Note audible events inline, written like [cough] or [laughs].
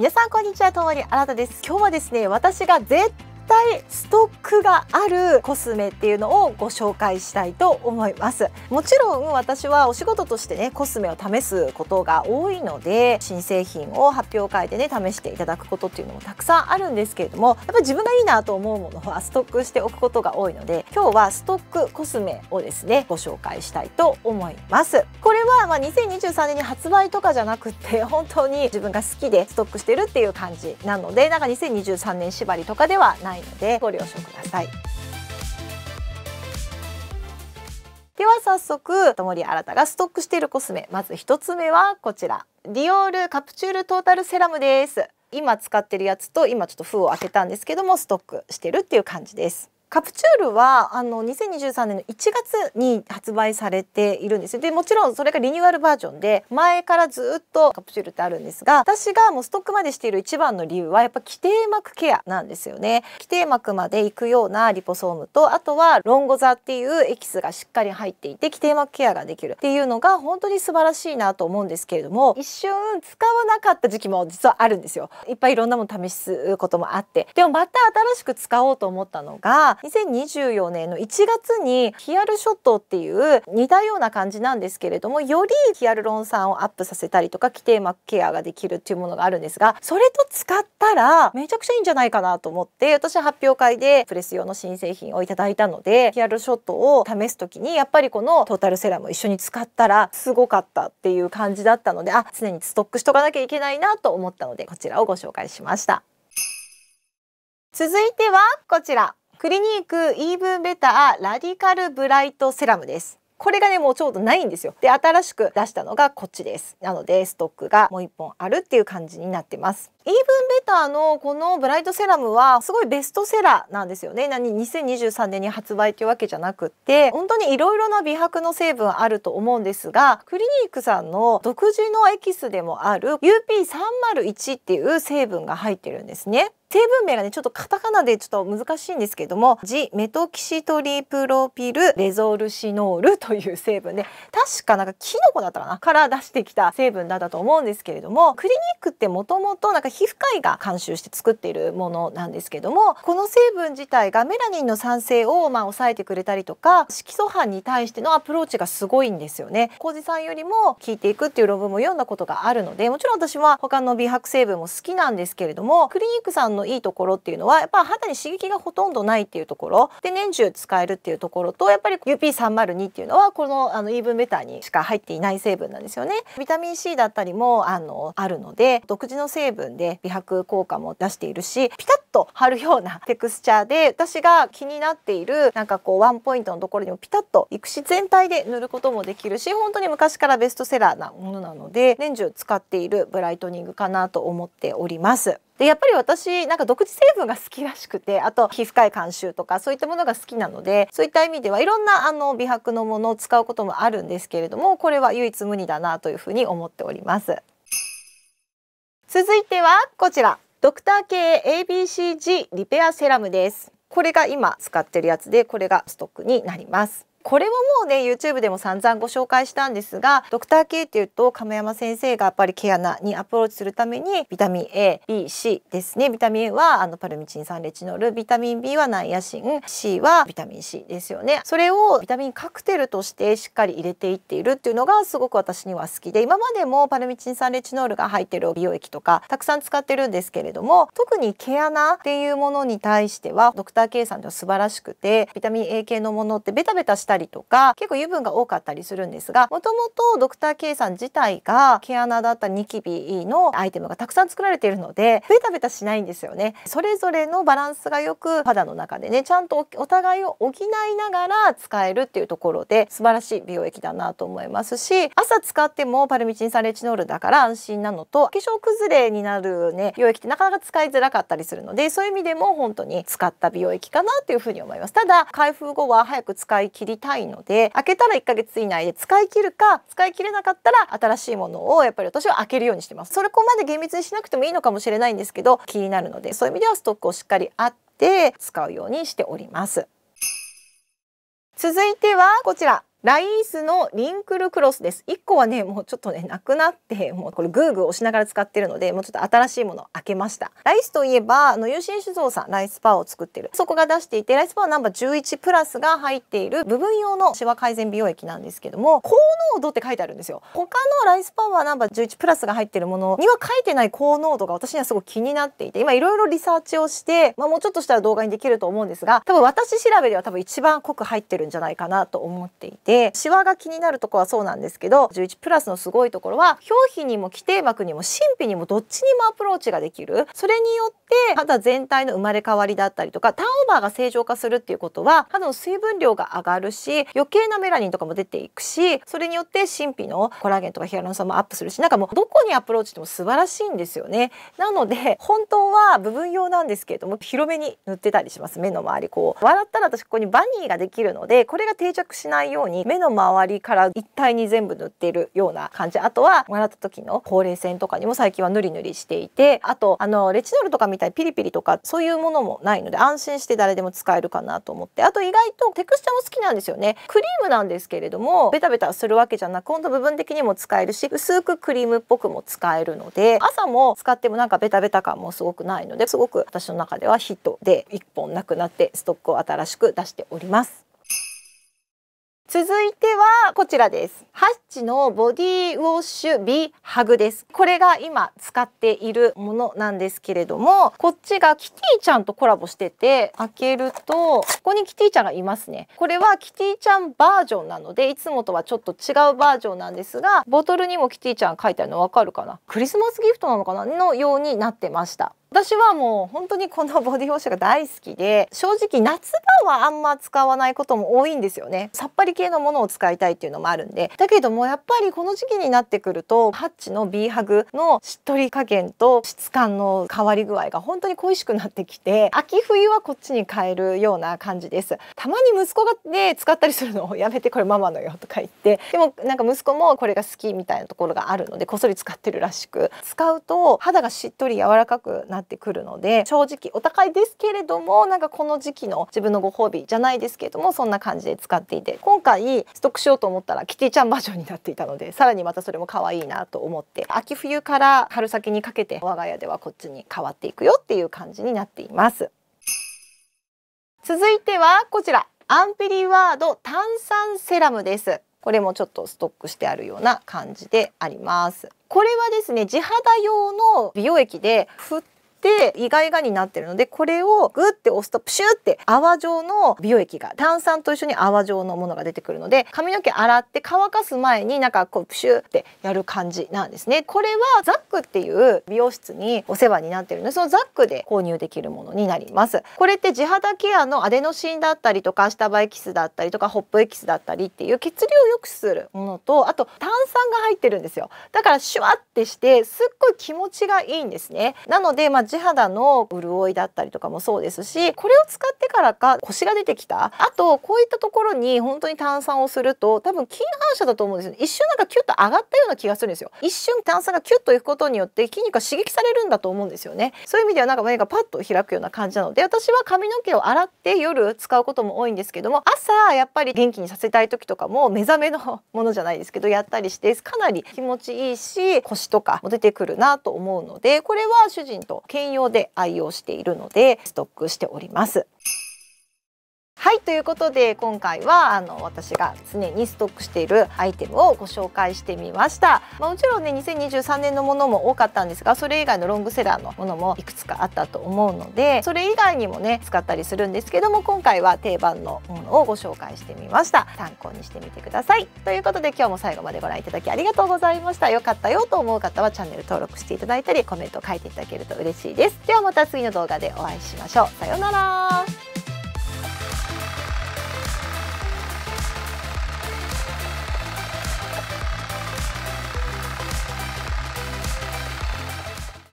皆さんこんにちはともりあなたです今日はですね私が絶対ストックがあるコスメっていうのをご紹介したいと思いますもちろん私はお仕事としてねコスメを試すことが多いので新製品を発表会でね試していただくことっていうのもたくさんあるんですけれどもやっぱり自分がいいなと思うものはストックしておくことが多いので今日はストックコスメをですねご紹介したいと思いますこれはま2023年に発売とかじゃなくて [laughs] 本当に自分が好きでストックしてるっていう感じなのでなんか2023年縛りとかではないないのでご了承ください。では早速と友利新がストックしているコスメまず1つ目はこちらディオールカプチュールトータルセラムです今使ってるやつと今ちょっと封を開けたんですけどもストックしてるっていう感じですカプチュールはあの2023年の1月に発売されているんですでもちろんそれがリニューアルバージョンで前からずっとカプチュールってあるんですが私がもうストックまでしている一番の理由はやっぱ基底膜ケアなんですよね基底膜まで行くようなリポソームとあとはロンゴザっていうエキスがしっかり入っていて基底膜ケアができるっていうのが本当に素晴らしいなと思うんですけれども一瞬使わなかった時期も実はあるんですよいっぱいいろんなもの試すこともあってでもまた新しく使おうと思ったのが2024年の1月にヒアルショットっていう似たような感じなんですけれどもよりヒアルロン酸をアップさせたりとか規定膜ケアができるっていうものがあるんですがそれと使ったらめちゃくちゃいいんじゃないかなと思って私は発表会でプレス用の新製品をいただいたのでヒアルショットを試す時にやっぱりこのトータルセラム一緒に使ったらすごかったっていう感じだったのであ常にストックしとかなきゃいけないなと思ったのでこちらをご紹介しました。続いてはこちらクリニークイーブンベターラディカルブライトセラムですこれがねもうちょうどないんですよで新しく出したのがこっちですなのでストックがもう1本あるっていう感じになってますイーブンベターのこのブライトセラムはすごいベストセラーなんですよね何2023年に発売というわけじゃなくて本当にいろいろな美白の成分あると思うんですがクリニックさんの独自のエキスでもある UP301 っていう成分が入ってるんですね成分名がねちょっとカタカナでちょっと難しいんですけどもジメトキシトリプロピルレゾルシノールという成分で確かなんかキノコだったかなから出してきた成分だったと思うんですけれどもクリニックってもともとなんか皮膚科医が監修して作っているものなんですけどもこの成分自体がメラニンの酸性をまあ抑えてくれたりとか色素斑に対してのアプローチがすごいんですよね。浩路さんよりも効いていくっていう論文も読んだことがあるのでもちろん私は他の美白成分も好きなんですけれどもクリニックさんのいいところっていうのはやっぱ肌に刺激がほとんどないっていうところで年中使えるっていうところとやっぱり UP302 っていうのはこのあのイーブンベターにしか入っていない成分なんですよね。ビタミン C だったりもあのあるので独自の成分で美白効果も出しているしピタッと貼るような [laughs] テクスチャーで私が気になっているなんかこうワンポイントのところにもピタッと育種全体で塗ることもできるし本当に昔からベストセラーなものなので年中使っているブライトニングかなと思っております。でやっぱり私なんか独自成分が好きらしくてあと皮膚科医監修とかそういったものが好きなのでそういった意味ではいろんなあの美白のものを使うこともあるんですけれどもこれは唯一無二だなというふうに思っております続いてはこちらドクター系 ABCG リペアセラムですこれが今使ってるやつでこれがストックになりますこれはもうね YouTube でも散々ご紹介したんですがドクター K っていうと亀山先生がやっぱり毛穴にアプローチするためにビタミン ABC ですねビタミン A はあのパルミチン酸レチノールビタミン B はナイアシン C はビタミン C ですよねそれをビタミンカクテルとしてしっかり入れていっているっていうのがすごく私には好きで今までもパルミチン酸レチノールが入ってる美容液とかたくさん使ってるんですけれども特に毛穴っていうものに対してはドクター K さんでは素晴らしくてビタミン A 系のものってベタベタしたしたりとか結構油分が多かったりするんですがもともとドクター K さん自体が毛穴だったニキビのアイテムがたくさん作られているのでベタベタしないんですよねそれぞれのバランスがよく肌の中でねちゃんとお互いを補いながら使えるっていうところで素晴らしい美容液だなと思いますし朝使ってもパルミチン酸レチノールだから安心なのと化粧崩れになるね美容液ってなかなか使いづらかったりするのでそういう意味でも本当に使った美容液かなっていうふうに思いますただ開封後は早く使い切りたいので開けたら1ヶ月以内で使い切るか使い切れなかったら新しいものをやっぱり私は開けるようにしてますそれこまで厳密にしなくてもいいのかもしれないんですけど気になるのでそういう意味ではストックをしっかりあって使うようにしております続いてはこちらライスのリンクルクロスです。1個はね、もうちょっとね、なくなって、もうこれグーグー押しながら使ってるので、もうちょっと新しいもの開けました。ライスといえば、あの、有心酒造さん、ライスパーを作ってる。そこが出していて、ライスパーナンバー11プラスが入っている部分用のシワ改善美容液なんですけども、高濃度って書いてあるんですよ。他のライスパワーナンバー11プラスが入ってるものには書いてない高濃度が私にはすごく気になっていて、今いろいろリサーチをして、まあ、もうちょっとしたら動画にできると思うんですが、多分私調べでは多分一番濃く入ってるんじゃないかなと思っていて、てシワが気になるとこはそうなんですけど11プラスのすごいところは表皮にも基底膜にも神秘にもどっちにもアプローチができるそれによって肌全体の生まれ変わりだったりとかターンオーバーが正常化するっていうことは肌の水分量が上がるし余計なメラニンとかも出ていくしそれによって神秘のコラーゲンとかヒアルロン酸もアップするしなんかもうどこにアプローチしても素晴らしいんですよねなので本当は部分用なんですけれども広めに塗ってたりします目の周りこう笑ったら私ここにバニーができるのでこれが定着しないようにに目の周りから一体に全部塗ってるような感じあとは笑った時のほうれい線とかにも最近はぬりぬりしていてあとあのレチノールとかみたいにピリピリとかそういうものもないので安心して誰でも使えるかなと思ってあと意外とテクスチャも好きなんですよねクリームなんですけれどもベタベタするわけじゃなく本当部分的にも使えるし薄くクリームっぽくも使えるので朝も使ってもなんかベタベタ感もすごくないのですごく私の中ではヒットで1本なくなってストックを新しく出しております。続いてはこちらですハッチのボディウォッシュビハグですこれが今使っているものなんですけれどもこっちがキティちゃんとコラボしてて開けるとここにキティちゃんがいますねこれはキティちゃんバージョンなのでいつもとはちょっと違うバージョンなんですがボトルにもキティちゃん書いてあるのわかるかなクリスマスギフトなのかなのようになってました私はもう本当にこのボディウォッシュが大好きで正直夏場はあんま使わないことも多いんですよねさっぱり系のものを使いたいっていうのもあるんでだけどもやっぱりこの時期になってくるとハッチの B ハグのしっとり加減と質感の変わり具合が本当に恋しくなってきて秋冬はこっちに変えるような感じですたまに息子がね使ったりするのをやめてこれママのよとか言ってでもなんか息子もこれが好きみたいなところがあるのでこっそり使ってるらしく使うと肌がしっとり柔らかくななってくるので正直お高いですけれどもなんかこの時期の自分のご褒美じゃないですけれどもそんな感じで使っていて今回ストックしようと思ったらキティちゃんバージョンになっていたのでさらにまたそれも可愛いなと思って秋冬から春先にかけて我が家ではこっちに変わっていくよっていう感じになっています。続いてはこちらアンペリワード炭酸セラムですこれもちょっとストックしてあるような感じでありますこれはですね地肌用の美容液で沸っ意外がになってるのでこれをグッて押すとプシュって泡状の美容液が炭酸と一緒に泡状のものが出てくるので髪の毛洗って乾かす前になんかこうプシュってやる感じなんですね。これはザックっていう美容室にお世話になってるのでそのザックで購入できるものになります。これって地肌ケアのアデノシンだったりとか下バエキスだったりとかホップエキスだったりっていう血流を良くするものとあと炭酸が入ってるんですよだからシュワってしてすっごい気持ちがいいんですねなのでまあ地肌の潤いだったりとかもそうですしこれを使ってからか腰が出てきたあとこういったところに本当に炭酸をすると多分筋反射だと思うんですよ一瞬なんかキュッと上がったような気がするんですよ一瞬炭酸がキュッといくことによって筋肉が刺激されるんだと思うんですよねそういう意味ではなんか目がパッと開くような感じなので私は髪の毛を洗って夜使うことも多いんですけども朝やっぱり元気にさせたい時とかも目覚めのものじゃないですけどやったりしてかなり気持ちいいし腰とかも出てくるなと思うのでこれは主人と兼用で愛用しているのでストックしております。はいということで今回はあの私が常にストックしているアイテムをご紹介してみました、まあ、もちろんね2023年のものも多かったんですがそれ以外のロングセラーのものもいくつかあったと思うのでそれ以外にもね使ったりするんですけども今回は定番のものをご紹介してみました参考にしてみてくださいということで今日も最後までご覧いただきありがとうございました良かったよと思う方はチャンネル登録していただいたりコメント書いていただけると嬉しいですではまた次の動画でお会いしましょうさようなら